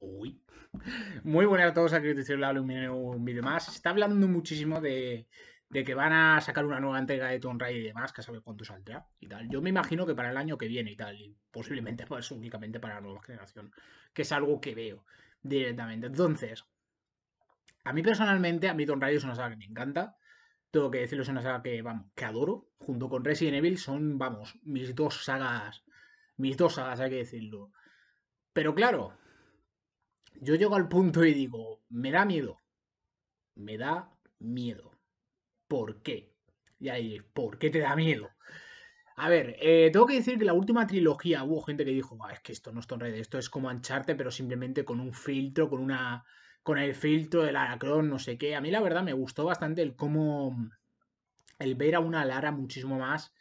Uy. Muy buenas a todos, aquí te un vídeo más. Se está hablando muchísimo de, que van a sacar una nueva entrega de Tomb Raider y demás, que sabe saber cuánto saldrá y tal. Yo me imagino que para el año que viene y tal, y posiblemente pues, únicamente para la nueva generación, que es algo que veo directamente. Entonces, a mí personalmente, a mí Tomb Raider es una saga que me encanta. Tengo que decirlo, es una saga que, vamos, que adoro. Junto con Resident Evil son, vamos, mis dos sagas, mis dos sagas, hay que decirlo. Pero claro, yo llego al punto y digo, me da miedo. Me da miedo. ¿Por qué? Y ahí, ¿por qué te da miedo? A ver, eh, tengo que decir que la última trilogía hubo gente que dijo, es que esto no es Tomb esto es como ancharte, pero simplemente con un filtro, con una. con el filtro del Aracron, no sé qué. A mí la verdad me gustó bastante el cómo. el ver a una Lara muchísimo más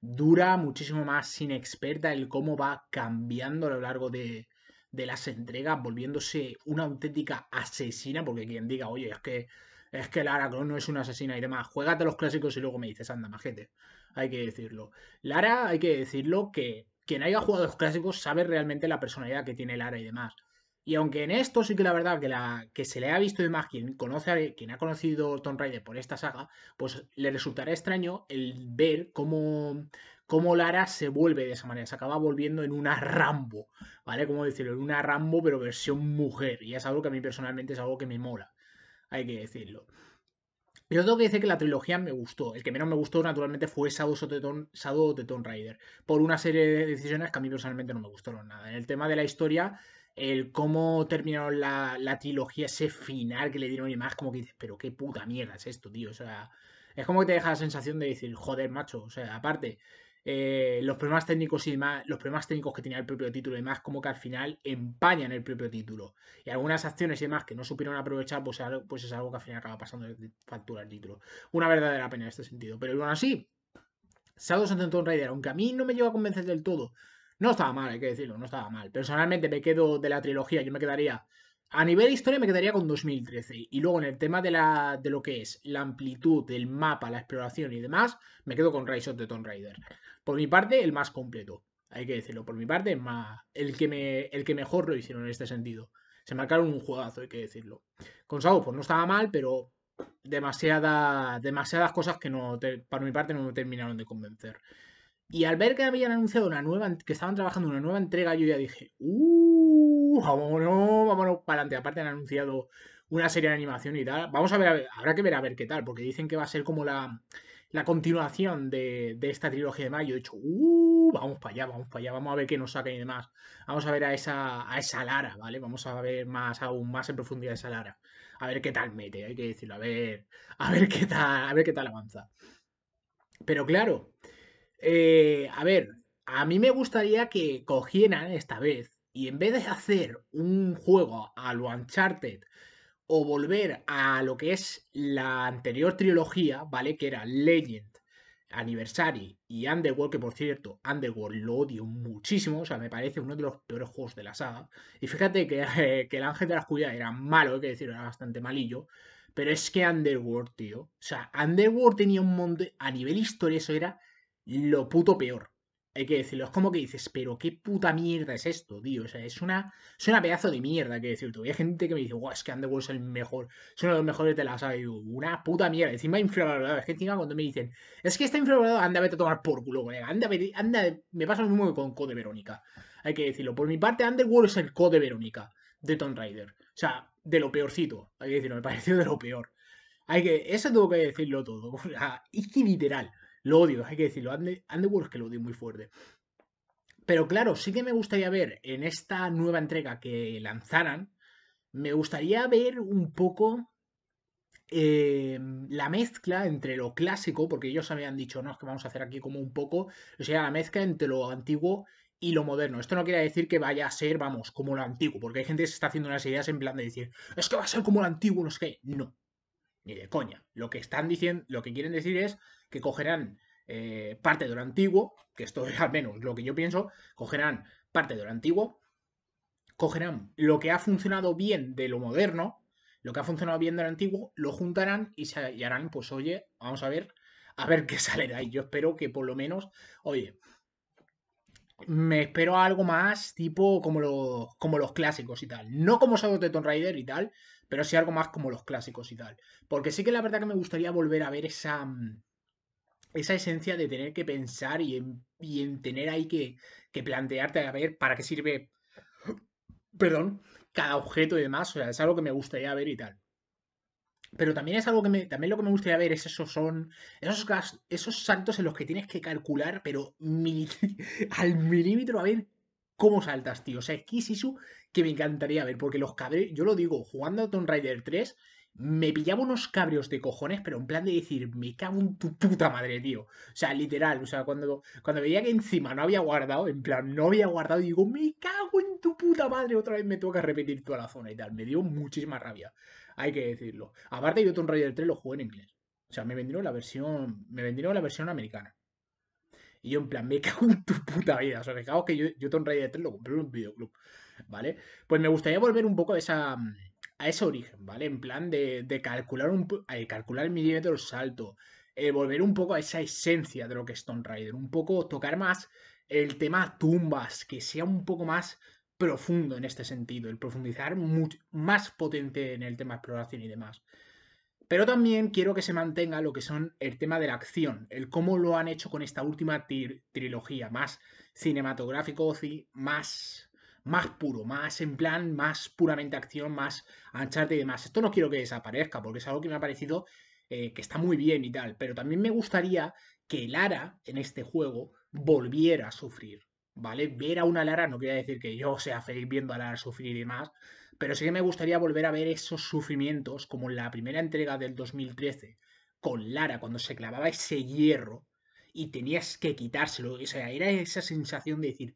dura, muchísimo más inexperta, el cómo va cambiando a lo largo de, de las entregas, volviéndose una auténtica asesina, porque quien diga, oye, es que es que Lara Croft no es una asesina y demás, juégate los clásicos y luego me dices, anda, majete, hay que decirlo. Lara, hay que decirlo que quien haya jugado los clásicos sabe realmente la personalidad que tiene Lara y demás. Y aunque en esto sí que la verdad que, la, que se le ha visto de más quien, conoce a, quien ha conocido Tomb Raider por esta saga, pues le resultará extraño el ver cómo, Lara se vuelve de esa manera, se acaba volviendo en una Rambo, ¿vale? Como decirlo, en una Rambo pero versión mujer, y es algo que a mí personalmente es algo que me mola, hay que decirlo. Yo tengo que decir que la trilogía me gustó. El que menos me gustó, naturalmente, fue Shadow de the Tomb Raider. Por una serie de decisiones que a mí personalmente no me gustaron nada. En el tema de la historia, el cómo terminaron la, trilogía, ese final que le dieron y más, como que dices, pero qué puta mierda es esto, tío. O sea, es como que te deja la sensación de decir, joder, macho. O sea, aparte, eh, los problemas técnicos y demás, los problemas técnicos que tenía el propio título y demás, como que al final empañan el propio título. Y algunas acciones y demás que no supieron aprovechar, pues, pues es algo que al final acaba pasando de factura el título. Una verdadera pena en este sentido. Pero bueno, así, Shadows of the Raider, aunque a mí no me lleva a convencer del todo, no estaba mal, hay que decirlo, no estaba mal. Personalmente me quedo de la trilogía, yo me quedaría. A nivel de historia me quedaría con 2013. Y luego en el tema de, la, de lo que es la amplitud, del mapa, la exploración y demás, me quedo con Rise of the Tomb Raider. Por mi parte, el más completo. Hay que decirlo, por mi parte, el, que me, el que mejor lo hicieron en este sentido. Se marcaron un juegazo, hay que decirlo. Con Sao, pues no estaba mal, pero demasiada, demasiadas cosas que no, para mi parte no me terminaron de convencer. Y al ver que habían anunciado una nueva, que estaban trabajando una nueva entrega, yo ya dije, ¡uh! Vámonos, vámonos para adelante. Aparte han anunciado una serie de animación y tal. Vamos a ver, habrá que ver a ver qué tal, porque dicen que va a ser como la, la continuación de, de, esta trilogía de mayo. He dicho, ¡uh! Vamos para allá, vamos para allá, vamos a ver qué nos saca y demás. Vamos a ver a esa, a esa Lara, ¿vale? Vamos a ver más, aún más en profundidad esa Lara. A ver qué tal mete, hay que decirlo, a ver, a ver qué tal, a ver qué tal avanza. Pero claro, eh, a ver, a mí me gustaría que cogieran esta vez y en vez de hacer un juego a lo Uncharted o volver a lo que es la anterior trilogía, ¿vale? Que era Legend, Anniversary y Underworld, que por cierto, Underworld lo odio muchísimo, o sea, me parece uno de los peores juegos de la saga. Y fíjate que, el Ángel de la Julia era malo, hay que decir, era bastante malillo. Pero es que Underworld, tío. O sea, Underworld tenía un montón. A nivel historia, eso era lo puto peor. Hay que decirlo. Es como que dices, pero qué puta mierda es esto, tío. O sea, es una, es una pedazo de mierda, hay que decirlo. hay gente que me dice, guau, es que Underworld es el mejor. Es uno de los mejores de la saga. una puta mierda. Encima infravalorado. Es que encima cuando me dicen, es que está infravalorado, anda, vete a tomar por culo, colega. Anda, anda. Me pasa lo mismo que con Code Verónica. Hay que decirlo. Por mi parte, Underworld es el Code Verónica de Tomb Raider. O sea, de lo peorcito. Hay que decirlo, me pareció de lo peor. Hay que, eso tengo que decirlo todo. O sea, es que literal. Lo odio, hay que decirlo. Underworld que lo odio muy fuerte. Pero claro, sí que me gustaría ver en esta nueva entrega que lanzaran, me gustaría ver un poco em, la mezcla entre lo clásico, porque ellos habían dicho, no, es que vamos a hacer aquí como un poco, o sea, la mezcla entre lo antiguo y lo moderno. Esto no quiere decir que vaya a ser, vamos, como lo antiguo, porque hay gente que se está haciendo unas ideas en plan de decir, es que va a ser como lo antiguo, no es que, no ni de coña. Lo que están diciendo, lo que quieren decir es que cogerán eh, parte de lo antiguo, que esto es al menos lo que yo pienso, cogerán parte de lo antiguo, cogerán lo que ha funcionado bien de lo moderno, lo que ha funcionado bien de lo antiguo, lo juntarán y, se, hallarán, harán, pues oye, vamos a ver, a ver qué sale de ahí. Yo espero que por lo menos, oye, me espero algo más tipo como, como los clásicos y tal. No como Shadow de Tomb Raider y tal, pero sí algo más como los clásicos y tal. Porque sí que la verdad que me gustaría volver a ver esa, mm, esa esencia de tener que pensar y en, tener ahí que, que, plantearte a ver para qué sirve, perdón, cada objeto y demás. O sea, es algo que me gustaría ver y tal. Pero también es algo que me, también lo que me gustaría ver es esos son esos esos saltos en los que tienes que calcular, pero al milímetro a ver cómo saltas, tío. O sea, es su que me encantaría ver, porque los cabreos, yo lo digo, jugando a Tomb Raider 3 me pillaba unos cabreos de cojones, pero en plan de decir, me cago en tu puta madre, tío. O sea, literal, o sea, cuando, cuando veía que encima no había guardado, en plan, no había guardado, digo, me cago en tu puta madre, otra vez me toca repetir toda la zona y tal. Me dio muchísima rabia hay que decirlo. Aparte, yo Tomb Raider 3 lo jugué en inglés. O sea, me vendieron la versión. Me vendieron la versión americana. Y yo, en plan, me cago en tu puta vida. O sea, me cago que yo, Tomb Raider 3 lo compré en un videoclub. ¿Vale? Pues me gustaría volver un poco a esa. A ese origen, ¿vale? En plan de, calcular un eh, calcular el milímetro salto. Eh, volver un poco a esa esencia de lo que es Tomb Raider. Un poco tocar más el tema tumbas. Que sea un poco más profundo en este sentido, el profundizar más potente en el tema exploración y demás. Pero también quiero que se mantenga lo que son el tema de la acción, el cómo lo han hecho con esta última trilogía, más cinematográfico, más, más puro, más en plan, más puramente acción, más ancharte y demás. Esto no quiero que desaparezca, porque es algo que me ha parecido eh, que está muy bien y tal, pero también me gustaría que Lara en este juego volviera a sufrir. ¿vale? Ver a una Lara, no quiere decir que yo sea feliz viendo a Lara sufrir y demás, pero sí que me gustaría volver a ver esos sufrimientos como en la primera entrega del 2013 con Lara cuando se clavaba ese hierro y tenías que quitárselo. O sea, era esa sensación de decir,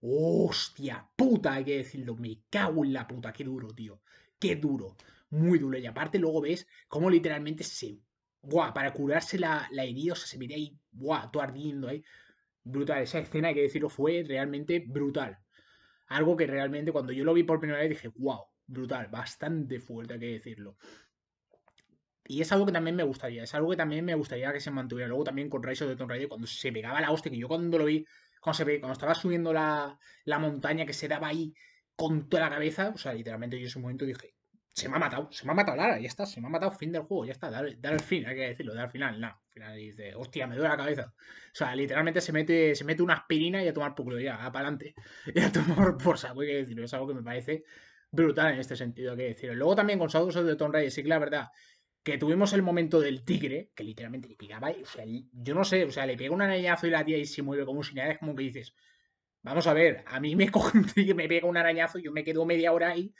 hostia puta, hay que decirlo, me cago en la puta, qué duro, tío, qué duro, muy duro. Y aparte luego ves cómo literalmente se... Buah, para curarse la, herida, o sea, se mira ahí, buah, todo ardiendo ahí brutal. Esa escena, hay que decirlo, fue realmente brutal. Algo que realmente cuando yo lo vi por primera vez dije, wow, brutal, bastante fuerte, hay que decirlo. Y es algo que también me gustaría, es algo que también me gustaría que se mantuviera. Luego también con Rise de the cuando se pegaba la hostia, que yo cuando lo vi, cuando, se, cuando estaba subiendo la, la montaña que se daba ahí con toda la cabeza, o sea, literalmente yo en ese momento dije, se me ha matado, se me ha matado Lara, ya está, se me ha matado, fin del juego, ya está, dar, el fin, hay que decirlo, dar el final, nada. Al final dice, hostia, me duele la cabeza. O sea, literalmente se mete, se mete una aspirina y a tomar puclo ya, para adelante. Y a tomar por saco, hay que decirlo, es algo que me parece brutal en este sentido, hay que decirlo. Luego también con Shadows de Tom Reyes, sí que la verdad, que tuvimos el momento del tigre, que literalmente le pegaba, o sea, yo no sé, o sea, le pega un anellazo y la tía y se mueve como un señal, es como que dices, Vamos a ver, a mí me me pega un arañazo y yo me quedo media hora ahí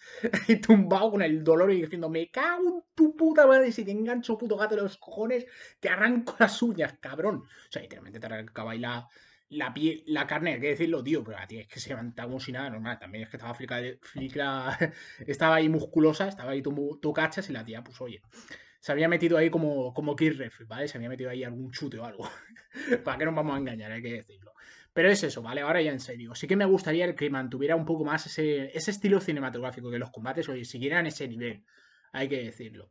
tumbado con el dolor y diciendo, me cago en tu puta madre, si te engancho puto gato de los cojones, te arranco las uñas, cabrón. O sea, literalmente te arrancaba ahí la, piel, la carne, hay que decirlo, tío, pero la tía es que se levantaba como si nada, normal, también es que estaba flica, flica estaba ahí musculosa, estaba ahí cachas y la tía, pues oye, se había metido ahí como, como Kirref, ¿vale? Se había metido ahí algún chute o algo. ¿Para qué nos vamos a engañar? Hay que decirlo. Pero es eso, ¿vale? Ahora ya en serio. Sí que me gustaría que mantuviera un poco más ese, estilo cinematográfico, que los combates oye, siguieran ese nivel, hay que decirlo.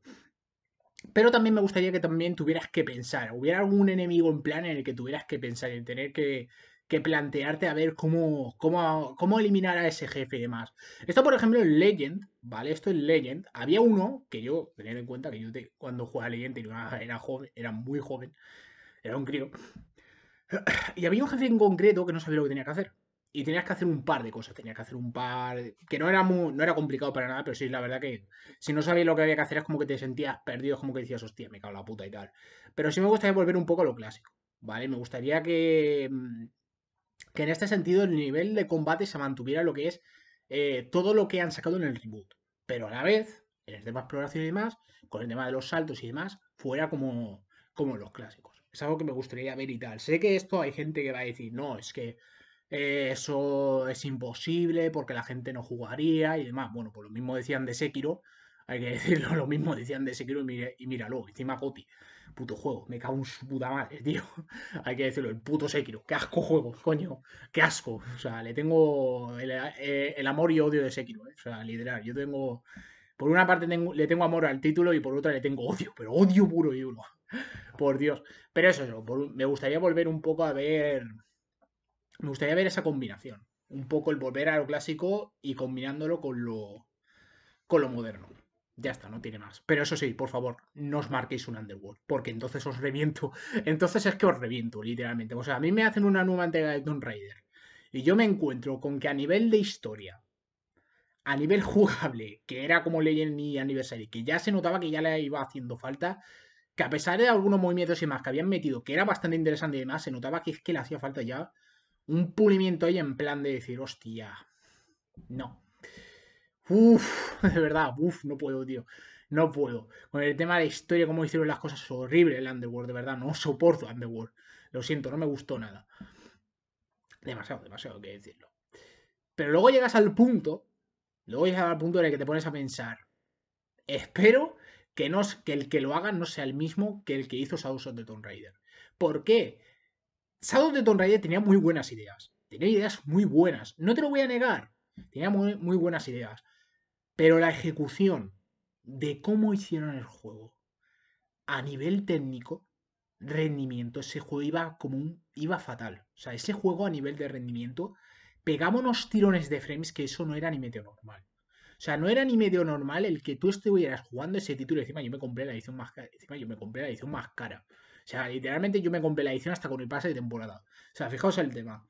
Pero también me gustaría que también tuvieras que pensar, hubiera algún enemigo en plan en el que tuvieras que pensar, en tener que, plantearte a ver cómo, cómo, eliminar a ese jefe y demás. Esto, por ejemplo, en Legend, ¿vale? Esto es Legend, había uno que yo, teniendo en cuenta que yo cuando jugaba Legend era joven, era muy joven, era un crío. Y había un jefe en concreto que no sabía lo que tenía que hacer. Y tenías que hacer un par de cosas, tenías que hacer un par... Que no era, no era complicado para nada, pero sí, la verdad que si no sabías lo que había que hacer es como que te sentías perdido, como que decías, hostia, me cago en la puta y tal. Pero sí me gustaría volver un poco a lo clásico, ¿vale? Me gustaría que... Mm, que en este sentido el nivel de combate se mantuviera lo que es eh, todo lo que han sacado en el reboot. Pero a la vez, en el tema de exploración y demás, con el tema de los saltos y demás, fuera como, como los clásicos es algo que me gustaría ver y tal. Sé que esto hay gente que va a decir, no, es que eh, eso es imposible porque la gente no jugaría y demás. Bueno, pues lo mismo decían de Sekiro, hay que decirlo, lo mismo decían de Sekiro y, mira, y míralo, encima Coti. Puto juego, me cago en su puta madre, tío. hay que decirlo, el puto Sekiro, qué asco juego, coño, qué asco. O sea, le tengo el, eh, amor y odio de Sekiro, eh. o sea, literal, yo tengo por una parte le tengo amor al título y por otra le tengo odio, pero odio puro y uno. por Dios. Pero eso, es lo. me gustaría volver un poco a ver. Me gustaría ver esa combinación. Un poco el volver a lo clásico y combinándolo con lo, con lo moderno. Ya está, no tiene más. Pero eso sí, por favor, no os marquéis un Underworld, porque entonces os reviento. Entonces es que os reviento, literalmente. O sea, a mí me hacen una nueva entrega de Tomb Raider y yo me encuentro con que a nivel de historia a nivel jugable, que era como Legend y Anniversary, que ya se notaba que ya le iba haciendo falta, que a pesar de algunos movimientos y más que habían metido, que era bastante interesante y demás, se notaba que es que le hacía falta ya un pulimiento ahí en plan de decir, hostia, no. Uf, de verdad, uf, no puedo, tío. No puedo. Con el tema de la historia, como hicieron las cosas, es horrible el Underworld, de verdad. No soporto Underworld. Lo siento, no me gustó nada. Demasiado, demasiado que decirlo. Pero luego llegas al punto a llegas al punto en el que te pones a pensar, espero que, no, que el que lo haga no sea el mismo que el que hizo Shadows of the Tomb Raider. ¿Por qué? Shadows of the Tomb Raider tenía muy buenas ideas. Tenía ideas muy buenas. No te lo voy a negar. Tenía muy, muy buenas ideas. Pero la ejecución de cómo hicieron el juego a nivel técnico, rendimiento, ese juego iba como un, iba fatal. O sea, ese juego a nivel de rendimiento pegámonos tirones de frames que eso no era ni medio normal. O sea, no era ni medio normal el que tú estuvieras jugando ese título. Encima yo me compré la edición más Encima yo me compré la edición más cara. O sea, literalmente yo me compré la edición hasta con el pase de temporada. O sea, fijaos el tema.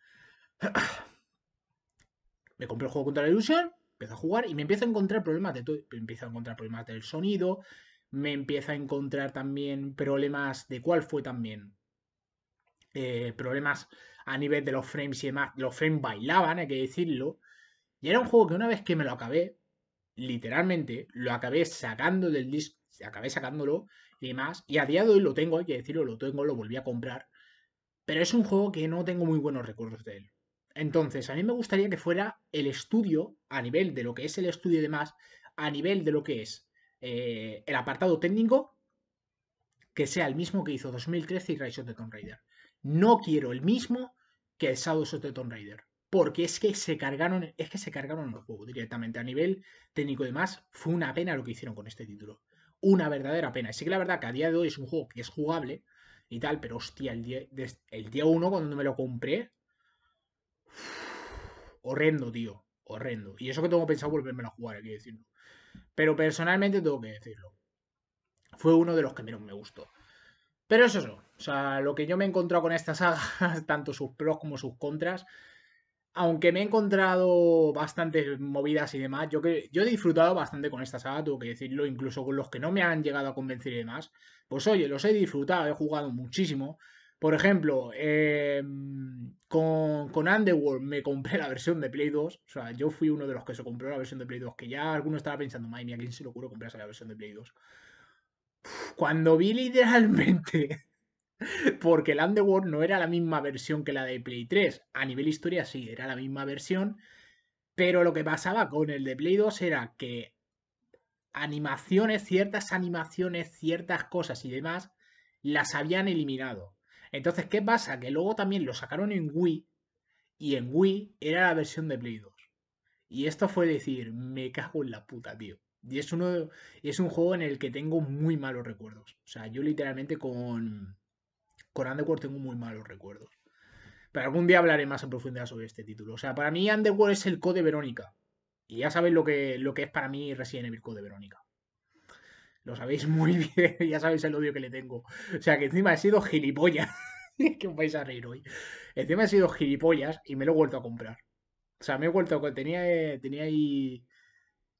me compré el juego contra la ilusión, empiezo a jugar y me empiezo a encontrar problemas de todo. Empiezo a encontrar problemas del sonido. Me empiezo a encontrar también problemas de cuál fue también. Eh, problemas a nivel de los frames y demás. Los frames bailaban, hay que decirlo. Y era un juego que una vez que me lo acabé, literalmente lo acabé sacando del disco, acabé sacándolo y demás. Y a día de hoy lo tengo, hay que decirlo, lo tengo, lo volví a comprar. Pero es un juego que no tengo muy buenos recuerdos de él. Entonces, a mí me gustaría que fuera el estudio, a nivel de lo que es el estudio y demás, a nivel de lo que es eh, el apartado técnico, que sea el mismo que hizo 2013 y Rise of the Tomb Raider. No quiero el mismo que el Shadow of the Tomb Raider. Porque es que se cargaron, es que se cargaron los juego directamente. A nivel técnico y demás, fue una pena lo que hicieron con este título. Una verdadera pena. sí que la verdad que a día de hoy es un juego que es jugable y tal, pero hostia, el día, el uno cuando me lo compré. Horrendo, tío. Horrendo. Y eso que tengo pensado volverme a jugar, hay que decirlo. Pero personalmente tengo que decirlo. Fue uno de los que menos me gustó. Pero eso es O sea, lo que yo me he encontrado con esta saga, tanto sus pros como sus contras, aunque me he encontrado bastantes movidas y demás, yo, que, yo he disfrutado bastante con esta saga, tengo que decirlo, incluso con los que no me han llegado a convencer y demás. Pues oye, los he disfrutado, he jugado muchísimo. Por ejemplo, em, con, Underworld me compré la versión de Play 2. O sea, yo fui uno de los que se compró la versión de Play 2, que ya alguno estaba pensando, madre mía, ¿quién se lo ocurre comprarse la versión de Play 2? Cuando vi literalmente, porque el Underworld no era la misma versión que la de Play 3, a nivel historia sí, era la misma versión, pero lo que pasaba con el de Play 2 era que animaciones, ciertas animaciones, ciertas cosas y demás, las habían eliminado. Entonces, ¿qué pasa? Que luego también lo sacaron en Wii y en Wii era la versión de Play 2. Y esto fue decir, me cago en la puta, tío. Y es, uno, es un juego en el que tengo muy malos recuerdos. O sea, yo literalmente con, Underworld tengo muy malos recuerdos. Pero algún día hablaré más en profundidad sobre este título. O sea, para mí Underworld es el Code Verónica. Y ya sabéis lo que, lo que es para mí Resident Evil Code Verónica. Lo sabéis muy bien, ya sabéis el odio que le tengo. O sea, que encima he sido gilipollas. que os vais a reír hoy. Encima he sido gilipollas y me lo he vuelto a comprar. O sea, me he vuelto a... Tenía, eh, tenía ahí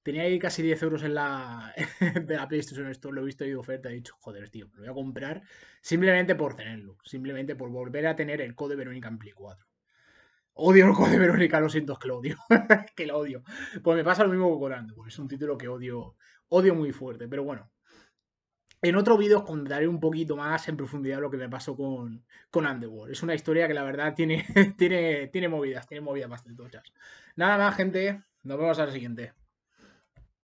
Tenía ahí casi 10 euros en la, de la PlayStation Store, lo he visto y oferta, he dicho, joder, tío, me lo voy a comprar simplemente por tenerlo, simplemente por volver a tener el code Verónica en Play 4. Odio el code Verónica, lo siento, es que lo odio, que lo odio. Pues me pasa lo mismo con Underworld. Pues es un título que odio, odio muy fuerte, pero bueno. En otro vídeo os contaré un poquito más en profundidad lo que me pasó con, con Underworld. Es una historia que la verdad tiene, tiene, tiene movidas, tiene movidas bastante tochas. Nada más, gente. Nos vemos al siguiente.